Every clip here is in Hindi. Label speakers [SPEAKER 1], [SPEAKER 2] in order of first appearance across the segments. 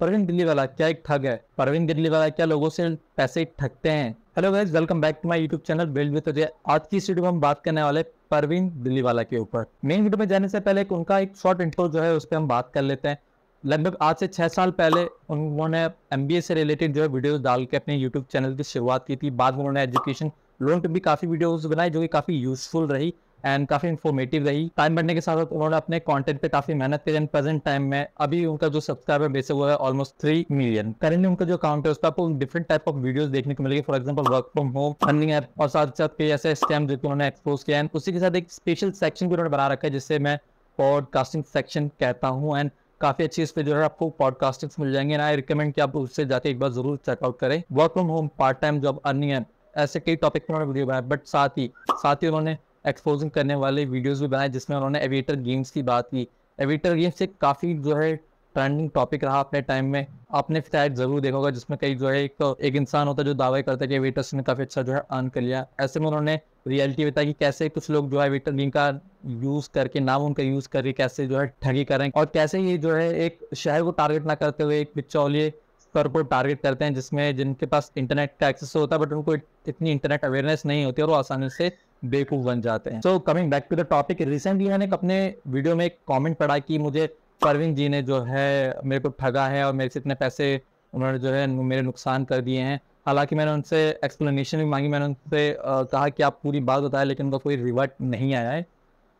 [SPEAKER 1] परवीन दिल्ली वाला क्या एक ठग है परवीन दिल्ली वाला क्या लोगों से पैसे ठगते हैं hello guys welcome back to my YouTube channel build with Ajay आज की वीडियो में हम बात करने वाले परवीन दिल्ली वाला के ऊपर मेन वीडियो में जाने से पहले एक उनका एक शॉर्ट इंट्रो जो है उस पर हम बात कर लेते हैं लगभग आज से छह साल पहले उन्होंने एम से रिलेटेड जो है वीडियो डाल के अपने यूट्यूब चैनल की शुरुआत की थी बाद में उन्होंने एजुकेशन लोन पर भी काफ़ी वीडियोज़ बनाए जो कि काफ़ी यूजफुल रही एंड काफी इन्फॉर्मेटिव रही टाइम बढ़ने के साथ उन्होंने अपने कॉन्टेंट पे काफी मेहनत करी एंड प्रेजेंट टाइम में अभी उनका जो सब्सक्राइबर बेस हुआ है ऑलमोस्ट थ्री मिलियन करेंटली उनका जो अकाउंट है उस पर आपको डिफरेंट टाइप ऑफ वीडियो देखने को मिलेगी for example work from home funding app और साथ साथ कई ऐसे स्कैम जो उन्होंने एक्सपोज किया एंड उसी के साथ एक स्पेशल सेक्शन भी उन्होंने बना रखा है जिससे मैं पॉडकास्टिंग सेक्शन कहता हूँ एंड काफी अच्छी इस पे जो है आपको पॉडकास्टिंग मिल जाएंगे एंड आई रिकमेंड कि आप उससे जाके एक बार जरूर चेकआउट करें work from home part time job earning ऐसे कई टॉपिक पर उन्होंने वीडियो बनाया बट साथ ही साथ ही उन्होंने एक्सपोजिंग करने वाले वीडियोज़ भी बनाए जिसमें उन्होंने एविएटर गेम्स की बात की एविएटर गेम्स एक काफ़ी जो है ट्रेंडिंग टॉपिक रहा अपने टाइम में आपने शायद जरूर देखा होगा जिसमें कई जो है एक, तो एक इंसान होता है जो दावा करता है कि वेटर्स ने काफ़ी अच्छा जो है अर्न कर लिया ऐसे में उन्होंने रियलिटी बताया कि कैसे कुछ लोग जो है वेटर गेम का यूज़ करके नाम उनका यूज़ करके कैसे जो है ठगी करें और कैसे ये जो है एक शहर को टारगेट ना करते हुए एक बिचौलिए स्तर पर टारगेट करते हैं जिसमें जिनके पास इंटरनेट का एक्सेस होता है बट उनको इतनी इंटरनेट अवेयरनेस नहीं होती और वो आसानी से बेवकूफ़ बन जाते हैं so coming back to the topic recently मैंने अपने वीडियो में एक कॉमेंट पढ़ा कि मुझे परवीन जी ने जो है मेरे को ठगा है और मेरे से इतने पैसे उन्होंने जो है मेरे नुकसान कर दिए हैं हालांकि मैंने उनसे एक्सप्लेनेशन भी मांगी मैंने उनसे कहा कि आप पूरी बात बताएं लेकिन उनका कोई रिवर्ट नहीं आया है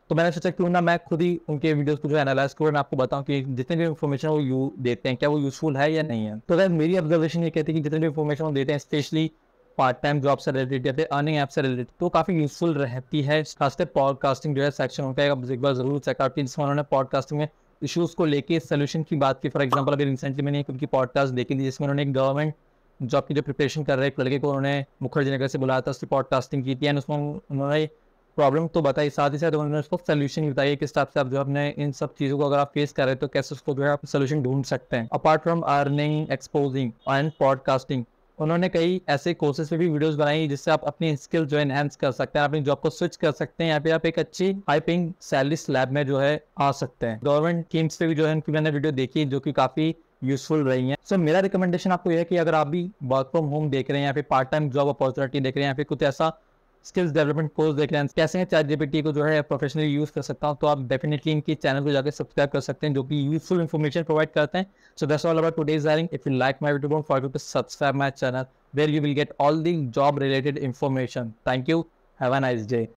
[SPEAKER 1] तो मैंने सोचा क्यों ना मैं खुद ही उनके वीडियोस को जो एनालाइज करूँ मैं आपको बताऊँ कि जितने भी इन्फॉर्मेशन वो यू देते हैं क्या वो यूजफुल है या नहीं है तो अगर मेरी ऑब्जर्वेशन ये कहती है कि जितने भी इन्फॉर्मेशन वो देते हैं स्पेशली पार्ट टाइम जॉब से रिलेटेड या फिर अर्निंग ऐप से रिलेटेड तो काफ़ी यूजफुल रहती है खासकर पॉडकास्टिंग जो है सेक्शन होता है एक बार जरूर चेकआउट की जिसमें उन्होंने पॉडकास्टिंग में इशूज़ को लेकर सोल्यूशन की बात की फॉर एग्जाम्पल अभी रिसेंटली मैंने एक उनकी पॉडकास्ट देखी थी जिसमें उन्होंने एक गवर्नमेंट जॉब की जो प्रिपरेशन कर रहे एक लड़के को उन्होंने मुखर्जी नगर से बुलाया था उसकी पॉडकास्टिंग की थी एंड उसमें उन्होंने प्रॉब्लम तो बताई साथ ही साथ उन्होंने उसको सोल्यूशन भी बताया किस टाइप से आप जो अपने इन सब चीज़ों को अगर आप फेस कर रहे हो तो कैसे उसको जो है आप सोल्यूशन ढूंढ सकते हैं apart from earning exposing and podcasting उन्होंने कई ऐसे कोर्सेज पे भी वीडियोस बनाई जिससे आप अपनी स्किल जो एनहेंस कर सकते हैं अपनी जॉब को स्विच कर सकते हैं या फिर आप एक अच्छी हाई सैलरी स्लैब में जो है आ सकते हैं गवर्नमेंट स्कीम्स पे भी जो है उनकी मैंने वीडियो देखी जो कि काफी यूजफुल रही है सो so, मेरा रिकमेंडेशन आपको यह है कि अगर आप भी वर्क फ्रॉम होम देख रहे हैं या फिर पार्ट टाइम जॉब अपॉर्चुनिटी देख रहे हैं या फिर कुछ ऐसा स्किल्स डेवलपमेंट कोर्स देख रहे हैं कैसे हैं चैट जीपीटी को जो है प्रोफेशनली यूज़ कर सकता हूँ तो आप डेफिनेटली इनके चैनल को जाकर सब्सक्राइब कर सकते हैं जो कि यूजफुल इन्फॉर्मेशन प्रोवाइड करते हैं so that's all about today's earning if you like my video don't forget to subscribe my channel where you will get all the job related information thank you have a nice day